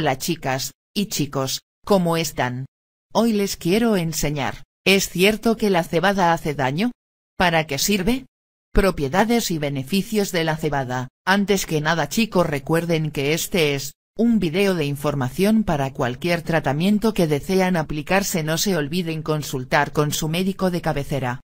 Hola chicas, y chicos, ¿cómo están? Hoy les quiero enseñar, ¿es cierto que la cebada hace daño? ¿Para qué sirve? Propiedades y beneficios de la cebada. Antes que nada chicos recuerden que este es, un video de información para cualquier tratamiento que desean aplicarse no se olviden consultar con su médico de cabecera.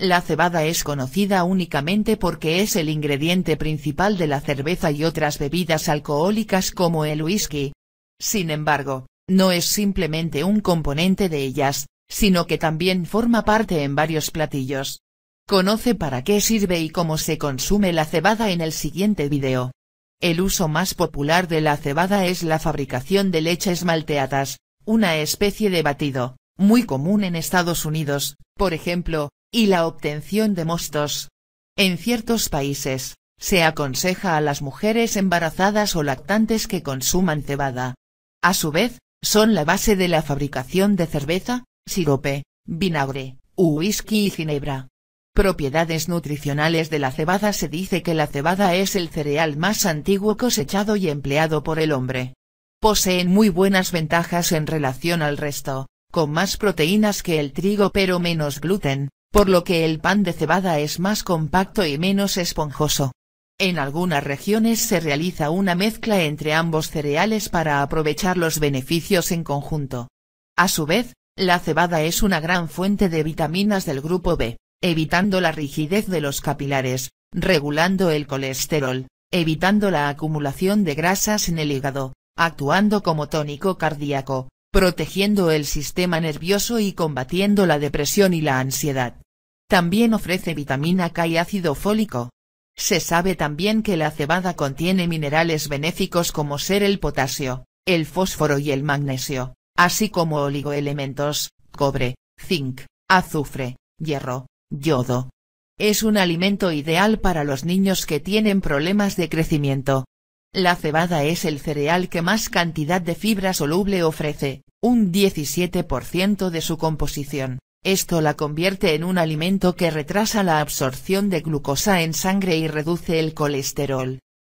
La cebada es conocida únicamente porque es el ingrediente principal de la cerveza y otras bebidas alcohólicas como el whisky, sin embargo, no es simplemente un componente de ellas, sino que también forma parte en varios platillos. Conoce para qué sirve y cómo se consume la cebada en el siguiente video. El uso más popular de la cebada es la fabricación de leches malteadas, una especie de batido, muy común en Estados Unidos, por ejemplo, y la obtención de mostos. En ciertos países, se aconseja a las mujeres embarazadas o lactantes que consuman cebada, a su vez, son la base de la fabricación de cerveza, sirope, vinagre, whisky y ginebra. Propiedades nutricionales de la cebada Se dice que la cebada es el cereal más antiguo cosechado y empleado por el hombre. Poseen muy buenas ventajas en relación al resto, con más proteínas que el trigo pero menos gluten, por lo que el pan de cebada es más compacto y menos esponjoso. En algunas regiones se realiza una mezcla entre ambos cereales para aprovechar los beneficios en conjunto. A su vez, la cebada es una gran fuente de vitaminas del grupo B, evitando la rigidez de los capilares, regulando el colesterol, evitando la acumulación de grasas en el hígado, actuando como tónico cardíaco, protegiendo el sistema nervioso y combatiendo la depresión y la ansiedad. También ofrece vitamina K y ácido fólico se sabe también que la cebada contiene minerales benéficos como ser el potasio, el fósforo y el magnesio, así como oligoelementos, cobre, zinc, azufre, hierro, yodo. Es un alimento ideal para los niños que tienen problemas de crecimiento. La cebada es el cereal que más cantidad de fibra soluble ofrece, un 17% de su composición, esto la convierte en un alimento que retrasa la absorción de glucosa en sangre y reduce el colesterol.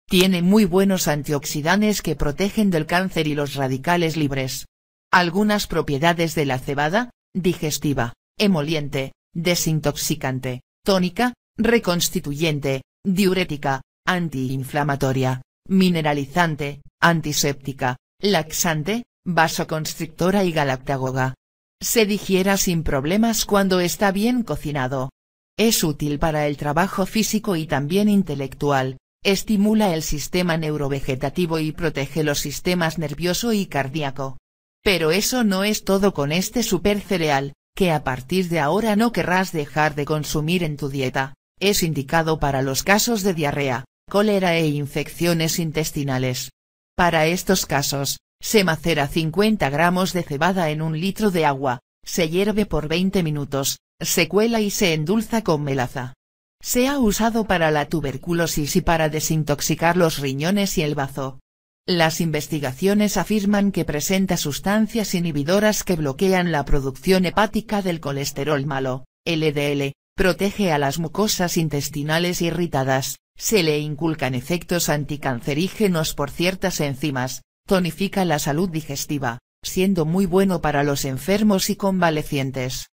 Tiene muy buenos antioxidantes que protegen del cáncer y los radicales libres. Algunas propiedades de la cebada, digestiva, emoliente, desintoxicante, tónica, reconstituyente, diurética, antiinflamatoria, mineralizante, antiséptica, laxante, vasoconstrictora y galactagoga. Se digiera sin problemas cuando está bien cocinado. Es útil para el trabajo físico y también intelectual, estimula el sistema neurovegetativo y protege los sistemas nervioso y cardíaco. Pero eso no es todo con este super cereal, que a partir de ahora no querrás dejar de consumir en tu dieta, es indicado para los casos de diarrea, cólera e infecciones intestinales. Para estos casos, se macera 50 gramos de cebada en un litro de agua, se hierve por 20 minutos, se cuela y se endulza con melaza. Se ha usado para la tuberculosis y para desintoxicar los riñones y el bazo. Las investigaciones afirman que presenta sustancias inhibidoras que bloquean la producción hepática del colesterol malo, LDL, protege a las mucosas intestinales irritadas, se le inculcan efectos anticancerígenos por ciertas enzimas, Tonifica la salud digestiva, siendo muy bueno para los enfermos y convalecientes.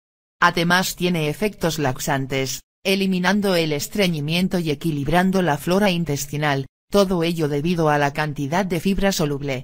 Además tiene efectos laxantes, eliminando el estreñimiento y equilibrando la flora intestinal, todo ello debido a la cantidad de fibra soluble.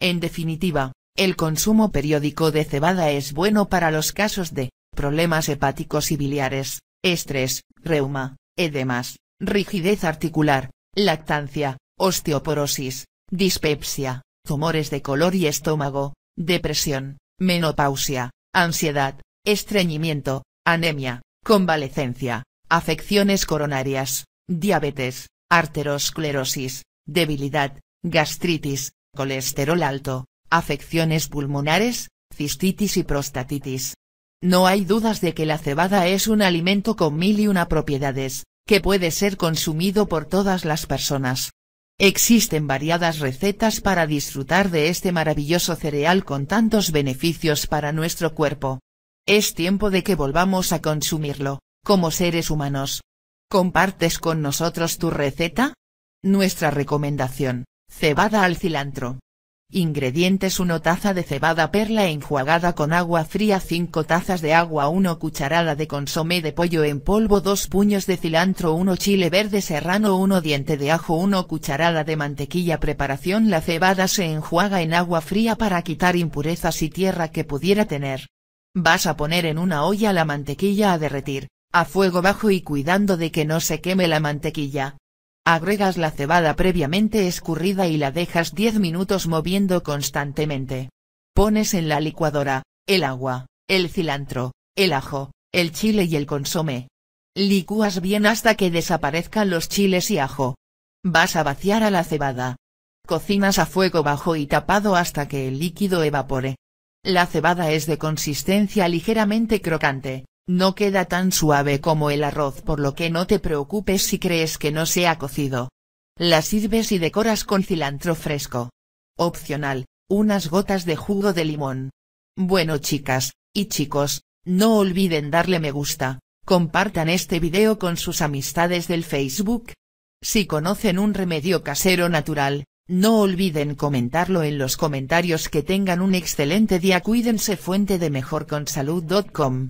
En definitiva, el consumo periódico de cebada es bueno para los casos de problemas hepáticos y biliares, estrés, reuma, edemas, rigidez articular, lactancia, osteoporosis, dispepsia, tumores de color y estómago, depresión, menopausia, ansiedad, estreñimiento, anemia, convalecencia, afecciones coronarias, diabetes, arterosclerosis, debilidad, gastritis, colesterol alto, afecciones pulmonares, cistitis y prostatitis. No hay dudas de que la cebada es un alimento con mil y una propiedades, que puede ser consumido por todas las personas. Existen variadas recetas para disfrutar de este maravilloso cereal con tantos beneficios para nuestro cuerpo. Es tiempo de que volvamos a consumirlo, como seres humanos. ¿Compartes con nosotros tu receta? Nuestra recomendación, cebada al cilantro. Ingredientes 1 taza de cebada perla enjuagada con agua fría 5 tazas de agua 1 cucharada de consomé de pollo en polvo 2 puños de cilantro 1 chile verde serrano 1 diente de ajo 1 cucharada de mantequilla Preparación La cebada se enjuaga en agua fría para quitar impurezas y tierra que pudiera tener. Vas a poner en una olla la mantequilla a derretir, a fuego bajo y cuidando de que no se queme la mantequilla. Agregas la cebada previamente escurrida y la dejas 10 minutos moviendo constantemente. Pones en la licuadora, el agua, el cilantro, el ajo, el chile y el consomé. Licúas bien hasta que desaparezcan los chiles y ajo. Vas a vaciar a la cebada. Cocinas a fuego bajo y tapado hasta que el líquido evapore. La cebada es de consistencia ligeramente crocante. No queda tan suave como el arroz por lo que no te preocupes si crees que no se ha cocido. La sirves y decoras con cilantro fresco. Opcional, unas gotas de jugo de limón. Bueno chicas, y chicos, no olviden darle me gusta, compartan este video con sus amistades del Facebook. Si conocen un remedio casero natural, no olviden comentarlo en los comentarios que tengan un excelente día cuídense fuente de mejorconsalud.com